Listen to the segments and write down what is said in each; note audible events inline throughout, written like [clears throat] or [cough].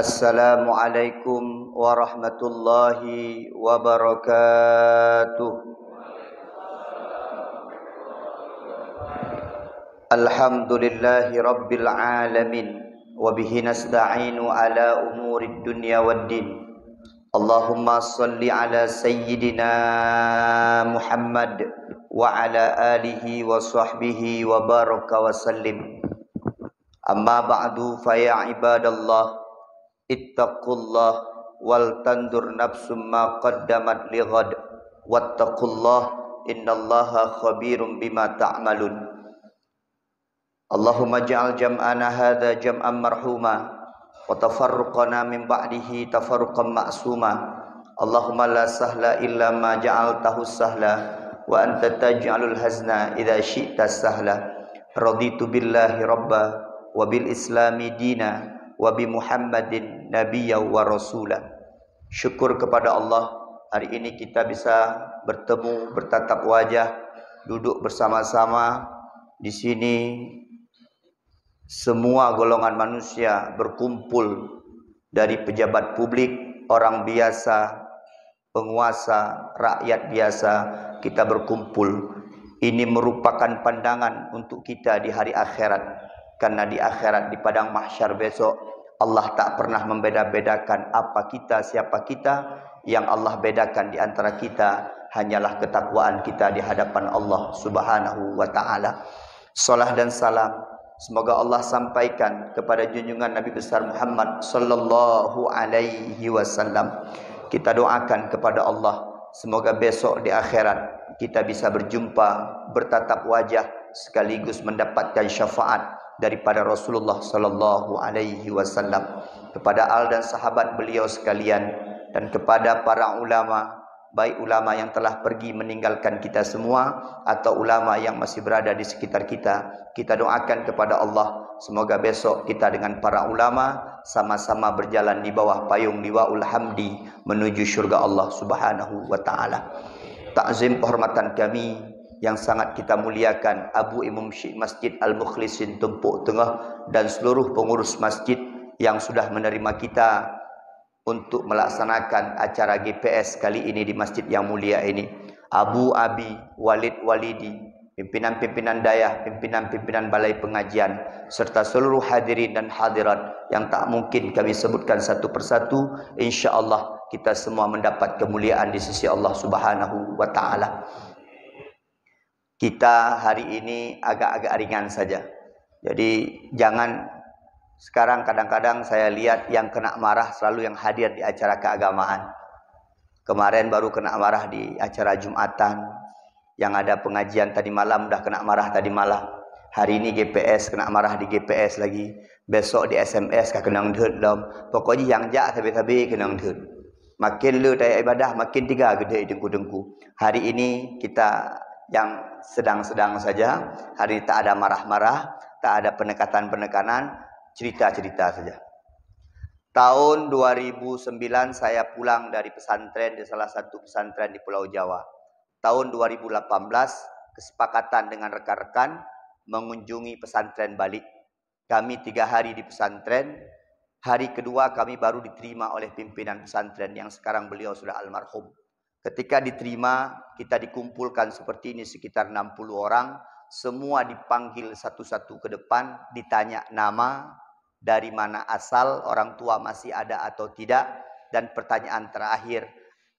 Assalamualaikum warahmatullahi wabarakatuh Alhamdulillahi rabbil alamin Wabihi nasda'inu ala umurid dunya wad-din Allahumma salli ala sayyidina Muhammad Wa ala alihi wa sahbihi wa baraka wa sallim Amma ba'du faya ibadallah ittaqullah wal tandur nafsum ma qaddamat li ghad wattaqullah innallaha khabirum bima ta'malun Allahumma ja'al jam'ana hadha jam'an marhuma wa tafarruqana min ba'dihi tafarruqan ma'suma Allahumma la sahla illa ma ja'altahu sahla wa anta taj'alul hazna idha syi'ta sahla raditu billahi rabba wa bil islami dina wa bi muhammadin Nabi wa rasula. Syukur kepada Allah hari ini kita bisa bertemu bertatap wajah, duduk bersama-sama di sini semua golongan manusia berkumpul dari pejabat publik, orang biasa, penguasa, rakyat biasa kita berkumpul. Ini merupakan pandangan untuk kita di hari akhirat karena di akhirat di padang mahsyar besok Allah tak pernah membeda-bedakan apa kita, siapa kita. Yang Allah bedakan di antara kita hanyalah ketakwaan kita di hadapan Allah Subhanahu wa taala. Salah dan salam semoga Allah sampaikan kepada junjungan Nabi besar Muhammad sallallahu alaihi wasallam. Kita doakan kepada Allah semoga besok di akhirat kita bisa berjumpa bertatap wajah sekaligus mendapatkan syafaat daripada Rasulullah sallallahu alaihi wasallam kepada al dan sahabat beliau sekalian dan kepada para ulama baik ulama yang telah pergi meninggalkan kita semua atau ulama yang masih berada di sekitar kita kita doakan kepada Allah semoga besok kita dengan para ulama sama-sama berjalan di bawah payung liwaul hamdi menuju syurga Allah subhanahu wa taala takzim kehormatan kami yang sangat kita muliakan Abu Imam Syekh Masjid Al-Mukhlisin Tumpuk Tengah dan seluruh pengurus masjid yang sudah menerima kita untuk melaksanakan acara GPS kali ini di masjid yang mulia ini. Abu Abi Walid Walidi, pimpinan-pimpinan dayah, pimpinan-pimpinan balai pengajian serta seluruh hadirin dan hadirat yang tak mungkin kami sebutkan satu persatu, insya-Allah kita semua mendapat kemuliaan di sisi Allah Subhanahu wa kita hari ini agak-agak ringan saja. Jadi jangan sekarang kadang-kadang saya lihat yang kena marah selalu yang hadir di acara keagamaan. Kemarin baru kena marah di acara Jumatan. Yang ada pengajian tadi malam dah kena marah tadi malam. Hari ini GPS kena marah di GPS lagi. Besok di SMS kah kena ngedut dalam. Pokoknya yang jak tapi-tapi kena ngedut. Makin lu tayak ibadah makin tiga gede dengku-dengku. Hari ini kita yang sedang-sedang saja. Hari ini tak ada marah-marah, tak ada penekatan-penekanan, cerita-cerita saja. Tahun 2009 saya pulang dari pesantren di salah satu pesantren di Pulau Jawa. Tahun 2018 kesepakatan dengan rekan-rekan mengunjungi pesantren balik. Kami tiga hari di pesantren. Hari kedua kami baru diterima oleh pimpinan pesantren yang sekarang beliau sudah almarhum. Ketika diterima, kita dikumpulkan seperti ini sekitar 60 orang, semua dipanggil satu-satu ke depan, ditanya nama, dari mana asal, orang tua masih ada atau tidak, dan pertanyaan terakhir,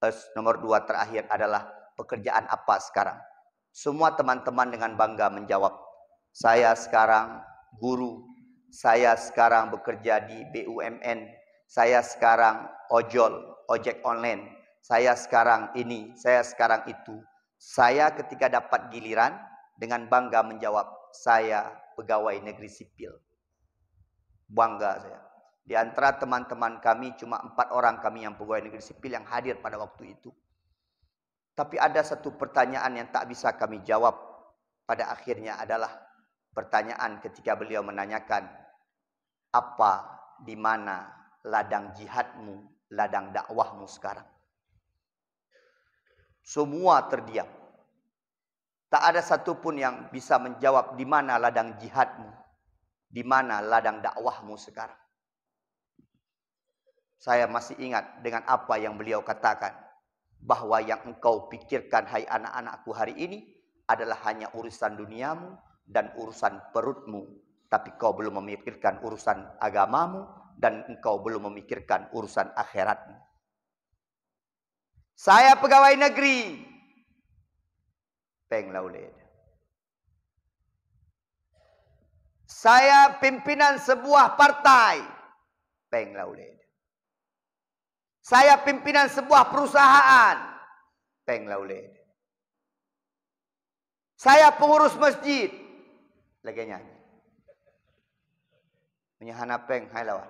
eh, nomor dua terakhir adalah pekerjaan apa sekarang. Semua teman-teman dengan bangga menjawab, saya sekarang guru, saya sekarang bekerja di BUMN, saya sekarang ojol, ojek online, saya sekarang ini, saya sekarang itu. Saya ketika dapat giliran dengan bangga menjawab, saya pegawai negeri sipil. Bangga saya. Di antara teman-teman kami, cuma empat orang kami yang pegawai negeri sipil yang hadir pada waktu itu. Tapi ada satu pertanyaan yang tak bisa kami jawab pada akhirnya adalah pertanyaan ketika beliau menanyakan, apa, di mana, ladang jihadmu, ladang dakwahmu sekarang. Semua terdiam. Tak ada satupun yang bisa menjawab di mana ladang jihadmu, di mana ladang dakwahmu sekarang. Saya masih ingat dengan apa yang beliau katakan bahwa yang engkau pikirkan hai anak-anakku hari ini adalah hanya urusan duniamu dan urusan perutmu, tapi kau belum memikirkan urusan agamamu dan engkau belum memikirkan urusan akhiratmu. Saya pegawai negeri. Penglah oleh Saya pimpinan sebuah partai. Penglah oleh Saya pimpinan sebuah perusahaan. Penglah oleh Saya pengurus masjid. Lagi nyanyi. Menyahana peng. Hai lawan.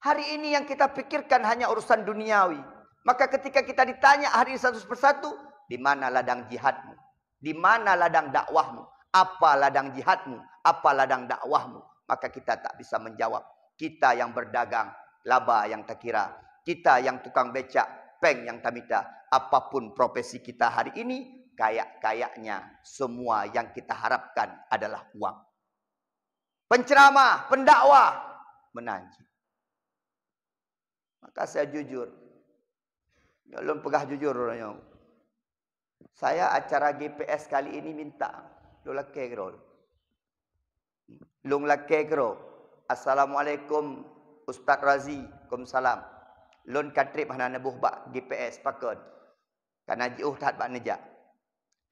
Hari ini yang kita pikirkan hanya urusan duniawi. Maka ketika kita ditanya hari ini satu persatu, di mana ladang jihadmu? Di mana ladang dakwahmu? Apa ladang jihadmu? Apa ladang dakwahmu? Maka kita tak bisa menjawab. Kita yang berdagang, laba yang tak kira. Kita yang tukang becak, peng yang tak tamita. Apapun profesi kita hari ini, kayak-kayaknya semua yang kita harapkan adalah uang. Penceramah, pendakwah, menanjak. Maka saya jujur, belum pegah jujur orangnya. Saya acara GPS kali ini minta. Lu lelaki kira. Lu lelaki kira. Assalamualaikum Ustaz Razi. Waalaikumsalam. Lu katrip mana nebuh bak GPS pakun. Karena jiuh tak bak nejak.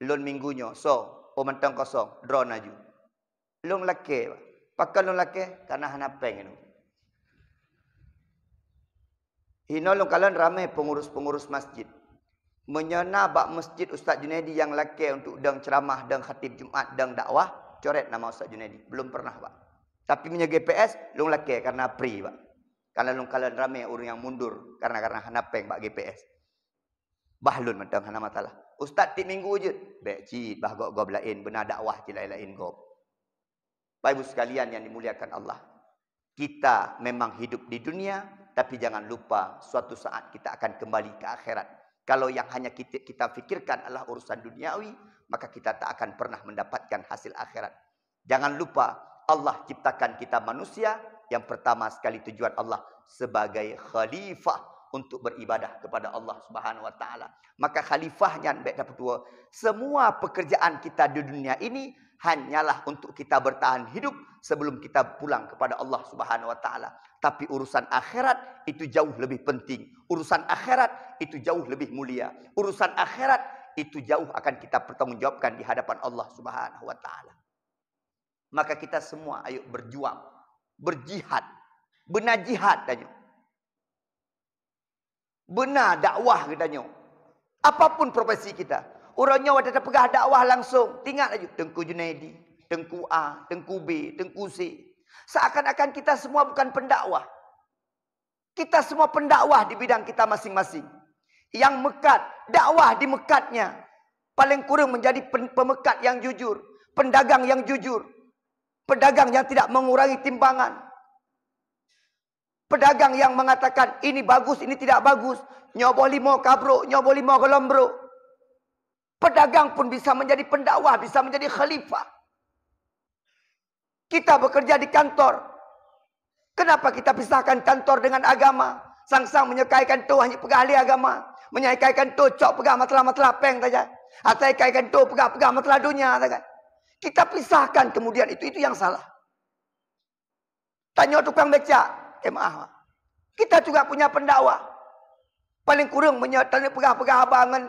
Lu minggunya. So, pementang oh kosong. Drone aju. Lu lelaki. Pakun lu lelaki. Karena hana pengen. Lu. Hinolong kalian ramai pengurus-pengurus masjid. Menyena bak masjid Ustaz Junaidi yang laki untuk deng ceramah, deng khatib Jumat, deng dakwah. Coret nama Ustaz Junaidi. Belum pernah, Pak. Tapi punya GPS, long laki karena pri, Pak. Karena long kalian ramai orang yang mundur. Karena karena hanapeng, Pak, GPS. Bahlun, Madang Hana Matalah. Ustaz, tiap minggu je. Baik, cik, bah, gok, gob, Benar dakwah, cik, lain, lain, gob. Baik, ibu sekalian yang dimuliakan Allah. Kita memang hidup di dunia, tapi jangan lupa, suatu saat kita akan kembali ke akhirat. Kalau yang hanya kita, kita fikirkan adalah urusan duniawi, maka kita tak akan pernah mendapatkan hasil akhirat. Jangan lupa, Allah ciptakan kita manusia. Yang pertama sekali tujuan Allah sebagai khalifah untuk beribadah kepada Allah Subhanahu wa taala. Maka khalifahnya baik dapat dua. Semua pekerjaan kita di dunia ini hanyalah untuk kita bertahan hidup sebelum kita pulang kepada Allah Subhanahu wa taala. Tapi urusan akhirat itu jauh lebih penting. Urusan akhirat itu jauh lebih mulia. Urusan akhirat itu jauh akan kita pertanggungjawabkan di hadapan Allah Subhanahu wa taala. Maka kita semua ayo berjuang, berjihad, benajihad tanya. Benar dakwah katanya. Apapun profesi kita, Uranya wadah terpegah dakwah langsung. Tengok lagi. Tengku Junaidi. Tengku A. Tengku B. Tengku C. Seakan-akan kita semua bukan pendakwah. Kita semua pendakwah di bidang kita masing-masing. Yang mekat. Dakwah di mekatnya. Paling kurang menjadi pemekat yang jujur. Pendagang yang jujur. Pedagang yang tidak mengurangi timbangan. Pedagang yang mengatakan ini bagus, ini tidak bagus. Nyoboh limau kabro, nyoboh limau kelombro. Pedagang pun bisa menjadi pendakwah, bisa menjadi khalifah. Kita bekerja di kantor. Kenapa kita pisahkan kantor dengan agama? Sang-sang menyekaikan tu hanya pegah ahli agama. Menyekaikan tu cok pegah matlah-matlah peng saja. Atau ikaikan tu pegah-pegah matlah dunia. Kan? Kita pisahkan kemudian itu. Itu yang salah. Tanya tukang becak. Eh maaf. Kita juga punya pendakwa. Paling kurang menyekaikan pegah-pegah abangan.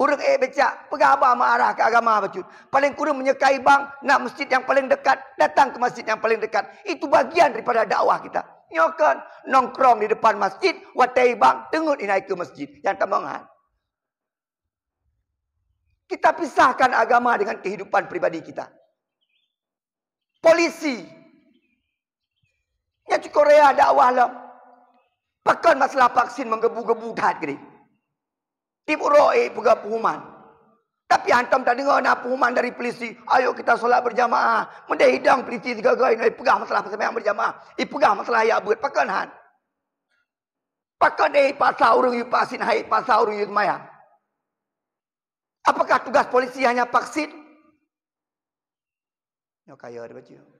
Huruf A becak. Pegang abang mengarah ke agama becut. Paling kurang menyekai bang. Nak masjid yang paling dekat. Datang ke masjid yang paling dekat. Itu bagian daripada dakwah kita. Nyokan. Nongkrong di depan masjid. Watai bang. Tengut inai ke masjid. Yang tembangan. Kita pisahkan agama dengan kehidupan pribadi kita. Polisi. Yang di Korea dakwah lah. Pekan masalah vaksin menggebu-gebu dah kering. Ibu roi pegah pengumuman. Tapi antam tak dengar nak pengumuman dari polisi. Ayo kita solat berjamaah. Mereka hidang polisi tiga gerai. Eh, pegah masalah pasal yang berjamaah. Eh, pegah masalah ayat buat. Pakan han. Pakan eh pasal orang yang pasin. Hai pasal orang yang semayang. Apakah tugas polisi hanya vaksin? Nyo kaya ada baju.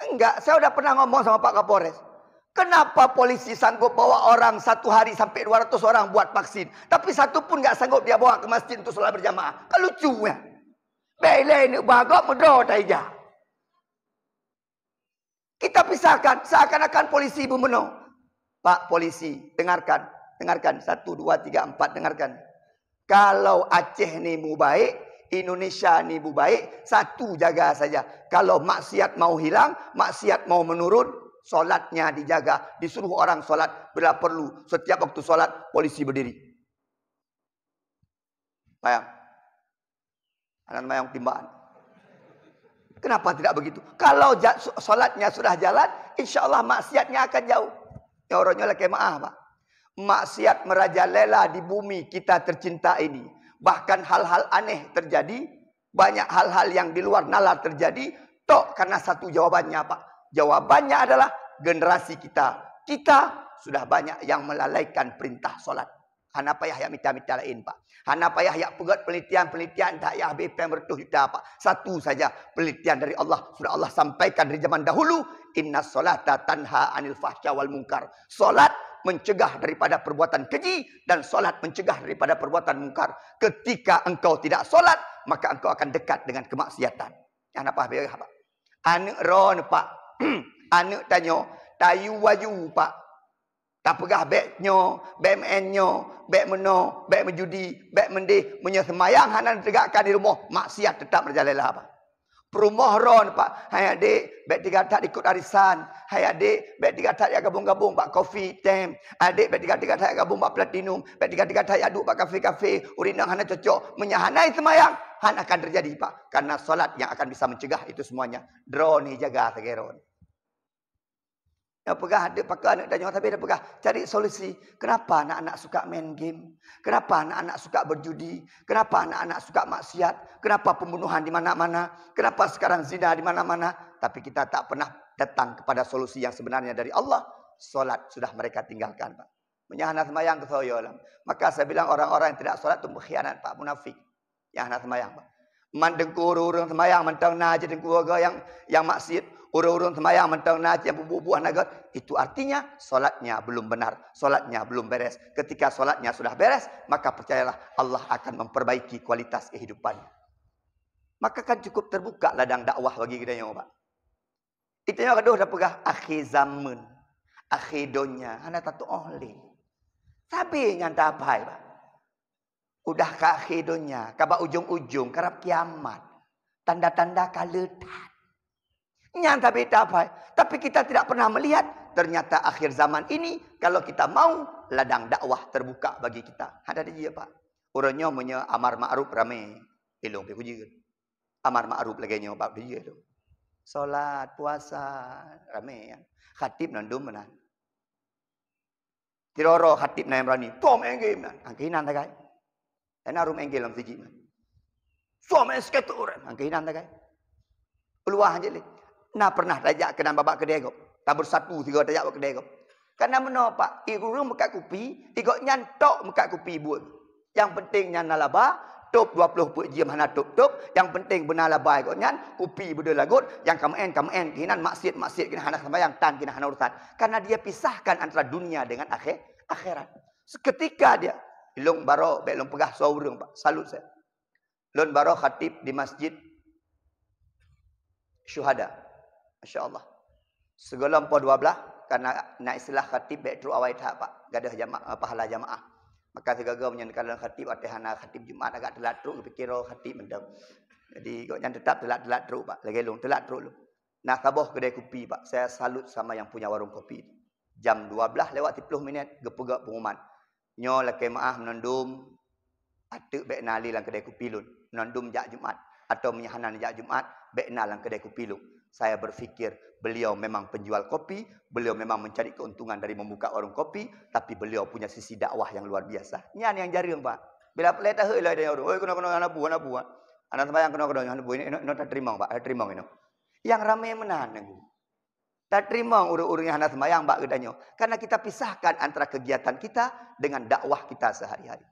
Enggak, saya udah pernah ngomong sama Pak Kapolres. Kenapa polisi sanggup bawa orang satu hari sampai 200 orang buat vaksin. Tapi satu pun nggak sanggup dia bawa ke masjid untuk sholat berjamaah. Kan lucu ya. Bele ini bagok mudah taija. Kita pisahkan seakan-akan polisi membunuh. Pak polisi, dengarkan. Dengarkan. Satu, dua, tiga, empat, dengarkan. Kalau Aceh ini mau baik, Indonesia ni bu baik satu jaga saja kalau maksiat mau hilang maksiat mau menurun solatnya dijaga disuruh orang solat bila perlu setiap waktu solat polisi berdiri bayang anak bayang timbangan. kenapa tidak begitu kalau solatnya sudah jalan insya Allah maksiatnya akan jauh ya orangnya lah kemaah pak maksiat merajalela di bumi kita tercinta ini bahkan hal-hal aneh terjadi, banyak hal-hal yang di luar nalar terjadi, tok karena satu jawabannya apa? Jawabannya adalah generasi kita. Kita sudah banyak yang melalaikan perintah solat. Hana payah yang minta-minta lain, Pak. Hana payah yang pegat penelitian-penelitian. Tak payah habis pemertuh juga, Pak. Satu saja penelitian dari Allah. Sudah Allah sampaikan dari zaman dahulu. Inna solata tanha anil fahsya wal munkar. Solat mencegah daripada perbuatan keji dan solat mencegah daripada perbuatan mungkar. Ketika engkau tidak solat, maka engkau akan dekat dengan kemaksiatan. Yang apa biar apa? Anak ron pak. [clears throat] Anak tanya, tayu waju pak. Tak pegah beknya, bek menyo, bek meno, bek menjudi, bek mendih, menyesemayang hanan tegakkan di rumah, maksiat tetap berjalanlah apa. Rumah ron pak. Hai adik, baik tiga tak ikut arisan. Hai adik, baik tiga tak yang gabung-gabung pak kopi tem. Adik baik tiga tiga tak yang gabung pak platinum. Baik tiga tiga tak yang duduk pak kafe-kafe. Urinan hana cocok. Menyahanai semayang. Han akan terjadi pak. Karena solat yang akan bisa mencegah itu semuanya. Drone ni jaga segeron. Yang pegah ada pakar anak dan tapi dah pegah. Cari solusi. Kenapa anak-anak suka main game? Kenapa anak-anak suka berjudi? Kenapa anak-anak suka maksiat? Kenapa pembunuhan di mana-mana? Kenapa sekarang zina di mana-mana? Tapi kita tak pernah datang kepada solusi yang sebenarnya dari Allah. Solat sudah mereka tinggalkan. Pak. Menyahana semayang ke alam. Maka saya bilang orang-orang yang tidak solat itu berkhianat Pak Munafik. Yang anak semayang. Pak. orang semayang. Mantang najis dengkur yang yang maksiat urung-urung semayang mentang nasi yang buah-buah naga. Itu artinya solatnya belum benar. Solatnya belum beres. Ketika solatnya sudah beres, maka percayalah Allah akan memperbaiki kualitas kehidupan. Maka kan cukup terbuka ladang dakwah bagi kita yang obat. Itu yang kedua dah pegah. Akhir zaman. Akhir dunia. Hanya tahu ahli. Oh, Tapi yang tak apa, ya, Pak. Udah ke akhir dunia. Kabar ujung-ujung. Kerap kiamat. Tanda-tanda kalutan. Nyata beta apa? Tapi kita tidak pernah melihat ternyata akhir zaman ini kalau kita mau ladang dakwah terbuka bagi kita. Ada di dia, Pak. Urangnya punya amar ma'ruf ramai, Ilung pi kujir. Amar ma'ruf lagi nyo bab dia Solat, puasa, ramai, ya. Khatib nan dum nan. Tiroro khatib nan berani. Tom enggil nan. Angkinan ta kai. Ana rum enggil lam siji nan. Suam esketur. Angkinan ta kai. Peluang aja nak pernah tajak kena babak kedai kau. Tak bersatu tiga tajak babak kedai kau. Karena mana pak? Irung mekat kupi. Ikut nyantok mekat kupi buat. Yang penting nak labah. Top 20 put jim hana top top. Yang penting benar labah ikut nyan. Kupi benda lagut. Yang kamu en, kamu en. Kinan maksid, maksid. Kinan hana yang Tan, kinan hana urutan. Karena dia pisahkan antara dunia dengan akhir, akhirat. Seketika dia. Ilung baro, baik ilung pegah sorong pak. Salut saya. Ilung baro khatib di masjid. Syuhada. Masya-Allah. Segala dua 12 karena nak istilah khatib baik tu awal tak pak. Gadah jamaah pahala jamaah. Maka segala menyenangkan dalam khatib atihana lah khatib Jumaat agak telat teruk fikir oh, khatib mendam. Jadi kau yang tetap telat telat teruk pak. Lagi long telat teruk lu. Nak sabah kedai kopi pak. Saya salut sama yang punya warung kopi. Jam dua 12 lewat 30 minit gepegak pengumuman. Nyo laki maah menendum atuk baik nali dalam kedai kopi lu. Menendum jak Jumaat atau menyahanan jak Jumaat baik nali dalam kedai kopi lu saya berpikir beliau memang penjual kopi, beliau memang mencari keuntungan dari membuka warung kopi, tapi beliau punya sisi dakwah yang luar biasa. Ini yang, yang jarang, Pak. Bila peletak hilang dari orang, oh, kena kena anak buah, anak buah. Anak sama yang kena kena, anak buah ini, ini tak terima, Pak. Tak terima, ini. Yang ramai yang menahan, tak terima urut-urut yang anak sama Pak, katanya. Karena kita pisahkan antara kegiatan kita dengan dakwah kita sehari-hari.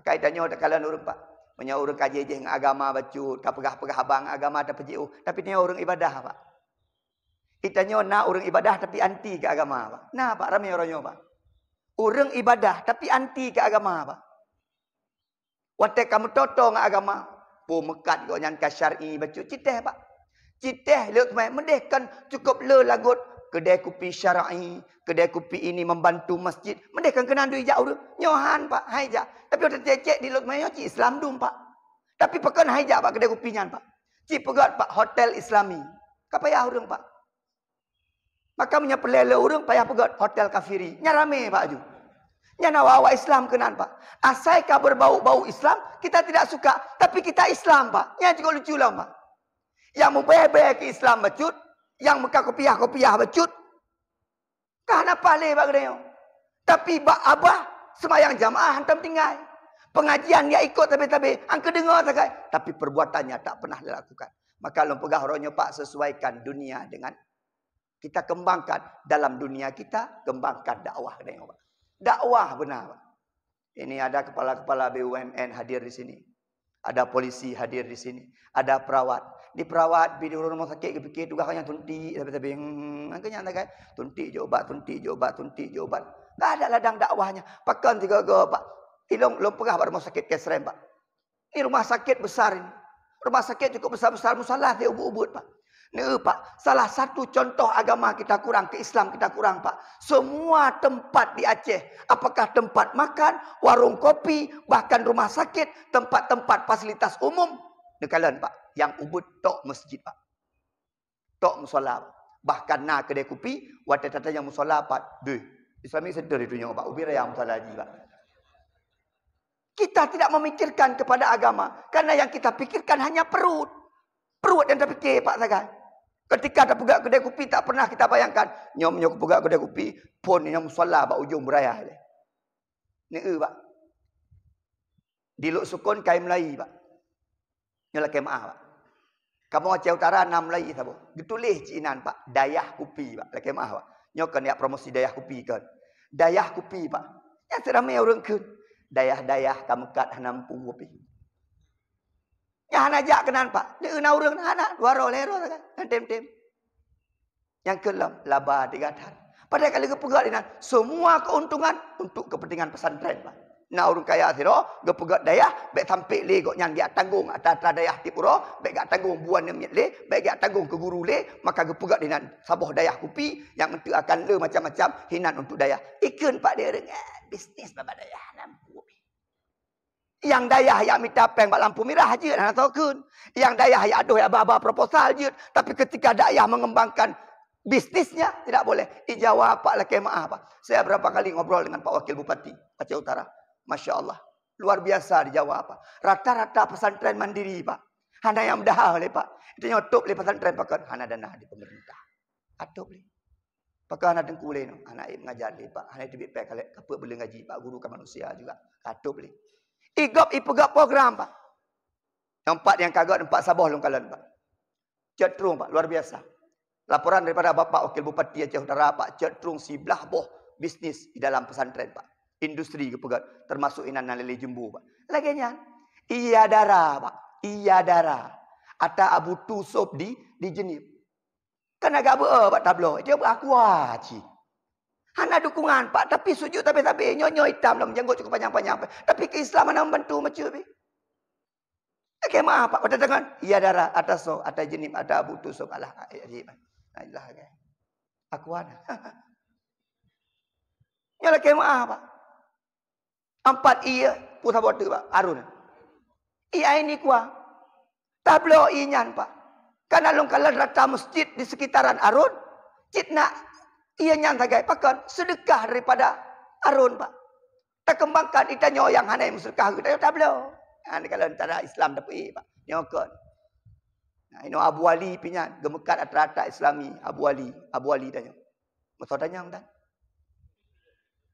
Kaitannya, kalian urut, Pak menyaur kaji je dengan agama bacu, tak pegah-pegah abang agama tak pejiu, oh. tapi ni orang ibadah pak. Kita nyo nak orang ibadah tapi anti ke agama pak. Nah pak ramai orang nyo pak. Orang ibadah tapi anti ke agama pak. Wate kamu toto ngah agama, pu mekat kau nyangka syar'i bacu citeh pak. Citeh lewat kemai, mendekan cukup le lagut kedai kopi syar'i, kedai kopi ini membantu masjid, mendekan kena duit jauh tu. Nyohan pak, haijak. Tapi orang tercek di Lokmayo, cik Islam dum pak. Tapi pekan haijak pak kedai kopinya pak. Cik pegawat pak, hotel islami. Kau payah orang pak. Maka punya pelele orang, payah pegawat hotel kafiri. Nya rame pak tu. Nya nawawa Islam kenan pak. Asai kau berbau-bau Islam, kita tidak suka. Tapi kita Islam pak. Nya juga lucu lah pak. Yang membayar-bayar ke Islam macut, yang mereka kopiah kopiah becut. Kah napa le bak dia? Tapi bak abah semayang jamaah hantam tinggal. Pengajian dia ikut tapi-tapi hang kedengar tak tapi perbuatannya tak pernah dilakukan. Maka lom pegah ronyo pak sesuaikan dunia dengan kita kembangkan dalam dunia kita kembangkan dakwah dengan pak. Dakwah benar Ini ada kepala-kepala BUMN hadir di sini. Ada polisi hadir di sini. Ada perawat di perawat pergi di rumah sakit pergi fikir tugas yang tunti, tapi tapi kan hmm, kenyang tak kan? tunti, tuntik je ubat tunti, je ubat tuntik je ubat tak ada ladang dakwahnya pakan tiga go pak ilong long perah pak rumah sakit kesrem pak ni rumah sakit besar ini, rumah sakit cukup besar-besar musalah dia ubut-ubut pak ni pak salah satu contoh agama kita kurang ke Islam kita kurang pak semua tempat di Aceh apakah tempat makan warung kopi bahkan rumah sakit tempat-tempat fasilitas umum Nekalan pak. Yang ubud tok masjid pak. Tok musola. Bahkan nak kedai kupi. Wata tata yang musola pak. Duh. Islamik sedar di dunia pak. Ubira yang musola haji pak. Kita tidak memikirkan kepada agama. Karena yang kita pikirkan hanya perut. Perut yang terfikir pak sagan. Ketika ada pegak kedai kupi tak pernah kita bayangkan. Nyom nyom pegak kedai kupi pun nyom musola pak ujung beraya. Ni eh, pak. Diluk sukun kain melayu pak. Inilah kemah, Pak. Kamu Aceh Utara, enam lagi, sabo. Ditulis cinan, Pak. Dayah kupi, Pak. Lah kemah, Pak. Ini akan niat promosi dayah kupi, kan. Dayah kupi, Pak. Yang seramai orang ke. Dayah-dayah kamu kat enam puluh kupi. Yang anak ajak kenan, Pak. Dia kena orang, anak. Dua roh, lero, kan. Yang tem-tem. Yang kelam, labah, tiga tahun. Padahal kalau kepegak, dia nak. Semua keuntungan untuk kepentingan pesantren, Pak naurung kaya siro gepegak daya baik sampai le gok nyang dia tanggung atas atas daya tipuro baik gak tanggung buan ne le baik gak tanggung ke guru le maka gepegak dengan sabah daya kupi yang entu akan le macam-macam hinan untuk daya ikun pak dia dengan eh, bisnis babak daya lampu yang daya yang minta peng bak lampu merah je nak tokun yang daya yang aduh yang abah proposal je tapi ketika daya mengembangkan bisnisnya tidak boleh. Ijawab Pak Lekemaah, lah Pak. Saya berapa kali ngobrol dengan Pak Wakil Bupati Aceh Utara. Masya Allah. Luar biasa di Jawa apa? Rata-rata pesantren mandiri, Pak. Hana yang mudah, oleh Pak. Itu yang otop oleh pesantren Pak. Kan? Hana dan di pemerintah. Atop oleh. Pak Hana dan kulai no. Hana yang mengajar oleh Pak. Hana itu bit pek oleh. boleh ngaji Pak. Guru kan manusia juga. Atop oleh. Igop ipegap program Pak. empat yang kagak. Empat sabah long kalan Pak. Cetrung Pak. Luar biasa. Laporan daripada Bapak Wakil Bupati Aceh Utara Pak. Cetrung si blah boh bisnis di dalam pesantren Pak industri ke pegat termasuk inan nan lele jembu pak. Lagenya ia darah pak. iya darah. Ata abu tusop di di jenib. Kena gabe eh, pak tablo. Dia aku aci. Ah, Hana dukungan pak tapi sujud tapi tapi nyonyo hitam dalam jenggot cukup panjang panjang. Tapi keislaman nak membantu macam ni. Okay, maaf pak pada dengan ia darah ada so [laughs] ada jenim, ada abu tusop Allah. Allah. Aku ana. Ya lah kemah pak empat ia pun sabar tu pak arun ia ini kuah tablo inya pak karena long kalau rata masjid di sekitaran arun cit nak ia nyan tagai pakan sedekah daripada arun pak tak kembangkan itu nyoyang hanai sedekah kita tablo Ani kalau antara Islam dapat i pak nyokon Nah, ha, ini Abu Ali punya gemekat atrata Islami Abu Ali Abu Ali tanya. Masa tanya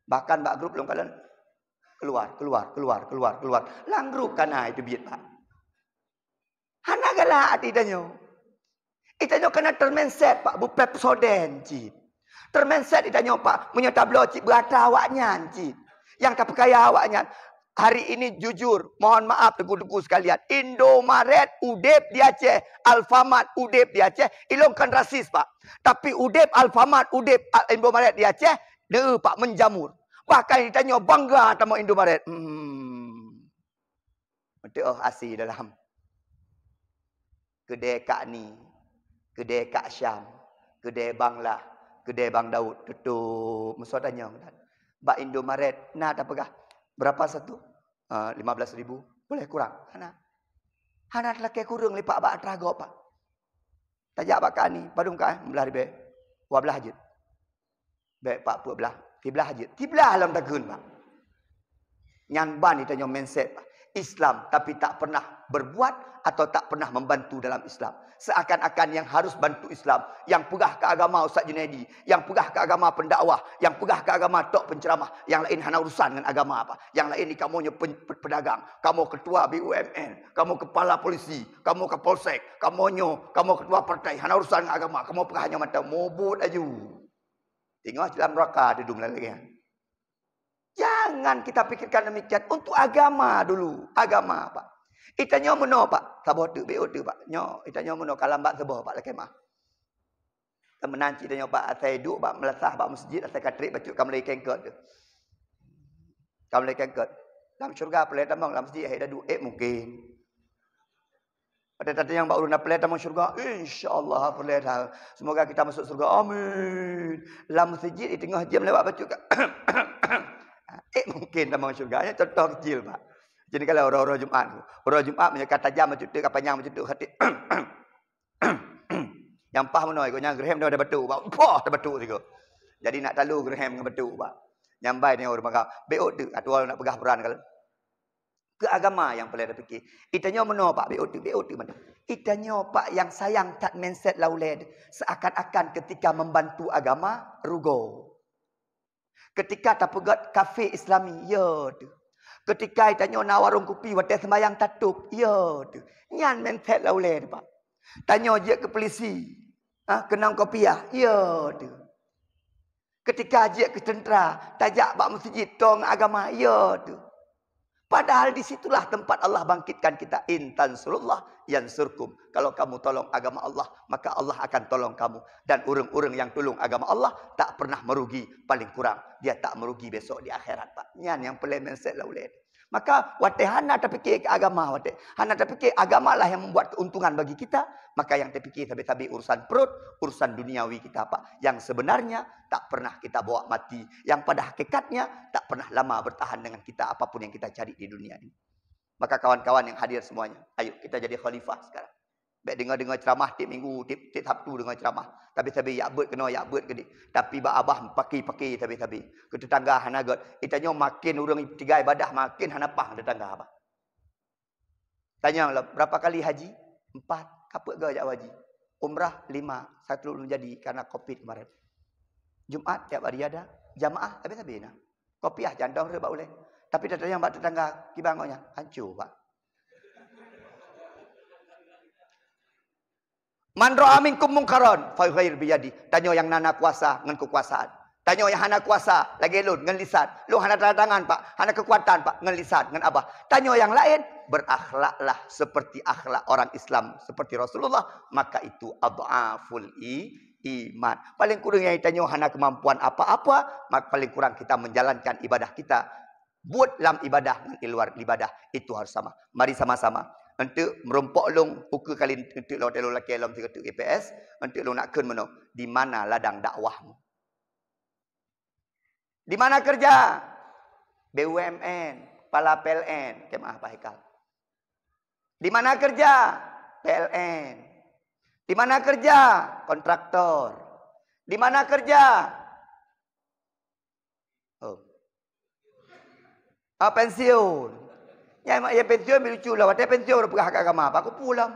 Bahkan pak grup long kalian keluar, keluar, keluar, keluar, keluar. Langruk kana itu biet pak. Hana gala hati ita Itanyo kena termenset pak bu pepsoden cip. ita itanyo pak punya tablo cip berata awaknya cip. Yang tak percaya awaknya. Hari ini jujur, mohon maaf tegu-tegu sekalian. Indomaret Udep di Aceh, Alfamart Udep di Aceh, ilongkan rasis pak. Tapi Udep Alfamart Udep Indomaret di Aceh, deh pak menjamur. Bahkan ditanya bangga tamu Indomaret. Hmm. Betul oh, asli dalam. Kedai kat ni. Kedai kat Syam. Kedai bang lah. Kedai bang Daud. Tutup. Masa tanya. Bak Indomaret. Nak tak apakah? Berapa satu? Ah, lima uh, belas ribu. Boleh kurang. Hana. Hana telah ke kurung lipat bak teraga pak. Tajak bak kat ni. Padung kat eh. Belah ribet. Wah belah je. Baik pak puak belah. Tiblah haji. tiblah dalam takun, Pak. Yang ban ni yang mindset, Pak. Islam tapi tak pernah berbuat atau tak pernah membantu dalam Islam. Seakan-akan yang harus bantu Islam, yang pegah ke agama Ustaz Junaidi, yang pegah ke agama pendakwah, yang pegah ke agama tok penceramah, yang lain hana urusan dengan agama apa. Yang lain ni kamu pedagang, kamu ketua BUMN, kamu kepala polisi, kamu kapolsek, kamu nyo, kamu ketua partai, hana urusan dengan agama. Kamu pegah hanya mata mubut aja. Tengok dalam neraka ada dua ha. melalaknya. Jangan kita fikirkan demikian. Untuk agama dulu. Agama, Pak. Kita nyawa mana, Pak? Sabah tu, baik tu, Pak. Kita nyawa mana, kalam bak sebuah, Pak. Lekai mah. Kita menanci, Pak. Saya duduk, Pak. Melesah, Pak. Masjid, saya katrik, baca kamu lagi kengkot tu. Kamu lagi kengkot. Dalam syurga, pelayan tambang dalam masjid. Saya dah duduk. Eh, mungkin. Pada tata yang baru nak pelihara masuk syurga. InsyaAllah ha, pelihara. Semoga kita masuk syurga. Amin. Dalam masjid di tengah jam lewat baca. [coughs] eh mungkin dalam masuk syurga. Contoh kecil pak. Jadi kalau orang-orang Jumat. Orang Jumat punya kata jam macam tu. Kata panjang macam tu. Hati. [coughs] yang pah mana ikutnya. Graham dia ada betul. Pak. Pah ada betul juga. Jadi nak talu Graham dengan betul pak. Yang baik ni orang makan. Bek otak. Atau orang nak pegah peran kalau ke agama yang boleh ada fikir. Itanya mana pak BOT, BOT mana? Itanya pak yang sayang tak mindset lauled seakan-akan ketika membantu agama rugo. Ketika tapugat kafe islami, ya tu. Ketika itanya nak warung kopi, wadah sembahyang tatuk, ya Nyan mindset lauled pak. Tanya je ke polisi, ah ha, kenang kopi ah, ya, ya Ketika ajak ke tentera, tajak bak masjid, tong agama, ya tu. Padahal disitulah tempat Allah bangkitkan kita. Intan surullah yang surkum. Kalau kamu tolong agama Allah, maka Allah akan tolong kamu. Dan orang-orang yang tolong agama Allah, tak pernah merugi. Paling kurang, dia tak merugi besok di akhirat. Ini yang pelemen set lah oleh Maka wate hana terfikir agama wate. Hana terfikir agama lah yang membuat keuntungan bagi kita. Maka yang terfikir tapi-tapi urusan perut, urusan duniawi kita apa? Yang sebenarnya tak pernah kita bawa mati. Yang pada hakikatnya tak pernah lama bertahan dengan kita apapun yang kita cari di dunia ini. Maka kawan-kawan yang hadir semuanya. Ayo kita jadi khalifah sekarang. Baik dengar-dengar ceramah tiap minggu, tiap, tiap Sabtu dengar ceramah. Tapi-tapi yakbut kena yakbut ke dia. Tapi bak abah paki-paki tapi-tapi. Ke tetangga hana got. Dia tanya makin orang tiga ibadah, makin hana pah tetangga abah. Tanya lah, berapa kali haji? Empat. Kapa ke jawab haji? Umrah lima. Satu belum jadi karena COVID kemarin. Jumat tiap hari ada. Jamaah tapi-tapi nak. Kopiah jandong dia boleh. Tapi tanya bak tetangga kibangonya. Hancur bak. Man ra'a minkum mungkaron fa ghair bi Tanyo yang nana kuasa dengan kekuasaan. Tanyo yang hana kuasa lagi lun dengan lisan. Lu hana tanda tangan pak, hana kekuatan pak dengan lisan dengan abah. Tanyo yang lain berakhlaklah seperti akhlak orang Islam seperti Rasulullah maka itu adhaful i iman. Paling kurang yang ditanya hana kemampuan apa-apa, maka paling kurang kita menjalankan ibadah kita. Buat dalam ibadah, dan keluar ibadah. Itu harus sama. Mari sama-sama entuk merompok long uka kali entuk lawat telo laki alam tiga tuk GPS entuk long nak kun mano di mana ladang dakwahmu di mana kerja BUMN pala PLN kemah bahikal di mana kerja PLN di mana kerja kontraktor di mana kerja oh, oh pensiun yang mak yang pensiun bila cu lah. Waktu pensiun orang pegah agama apa? Aku pulang.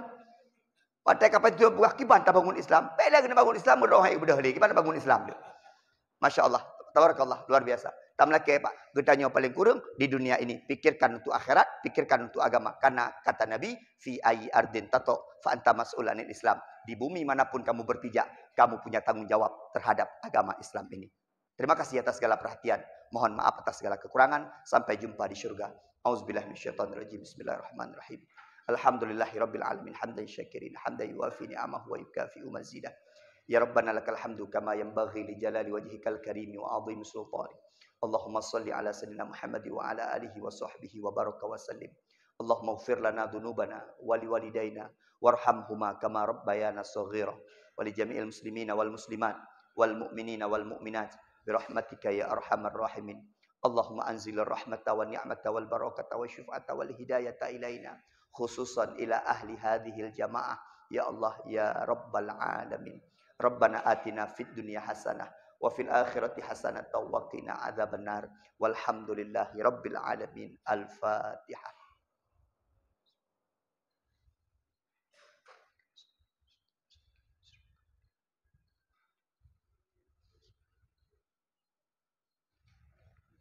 Waktu kapan pensiun pegah kiban tak bangun Islam. Pelak nak bangun Islam berdoa hai budak lagi. Kiban bangun Islam dia. Masya Allah. Allah Luar biasa. Tak melaka ya, Pak. Getanya paling kurung di dunia ini. Pikirkan untuk akhirat. Pikirkan untuk agama. Karena kata Nabi. Fi ayi ardin tato. Fa anta mas'ulanin Islam. Di bumi manapun kamu berpijak. Kamu punya tanggungjawab terhadap agama Islam ini. Terima kasih atas segala perhatian. Mohon maaf atas segala kekurangan. Sampai jumpa di syurga. أعوذ بالله من الشيطان الرجيم بسم الله الرحمن الرحيم الحمد لله رب العالمين حمدا شاكرين حمدا يوافي نعمه ويكافئ مزيده يا ربنا لك الحمد كما ينبغي لجلال وجهك الكريم وعظيم سلطانك اللهم صل على سيدنا محمد وعلى اله وصحبه وبارك وسلم اللهم اغفر لنا ذنوبنا ولوالدينا وارحمهما كما ربيانا صغيرا ولجميع المسلمين والمسلمات والمؤمنين والمؤمنات برحمتك يا ارحم الراحمين Allahumma anzil rahmata wa ni'mata wal barakata wa syufata wal hidayata ilaina khususan ila ahli hadhihi al jamaah ya Allah ya rabbal alamin rabbana atina fid dunya hasanah wa fil akhirati hasanah wa qina adzabannar walhamdulillahi rabbil alamin al fatihah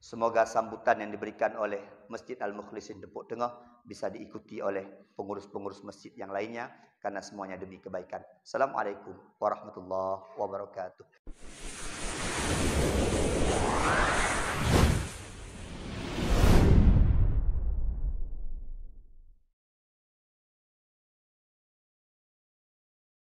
Semoga sambutan yang diberikan oleh Masjid Al-Mukhlisin Depok Tengah bisa diikuti oleh pengurus-pengurus masjid yang lainnya karena semuanya demi kebaikan. Assalamualaikum warahmatullahi wabarakatuh.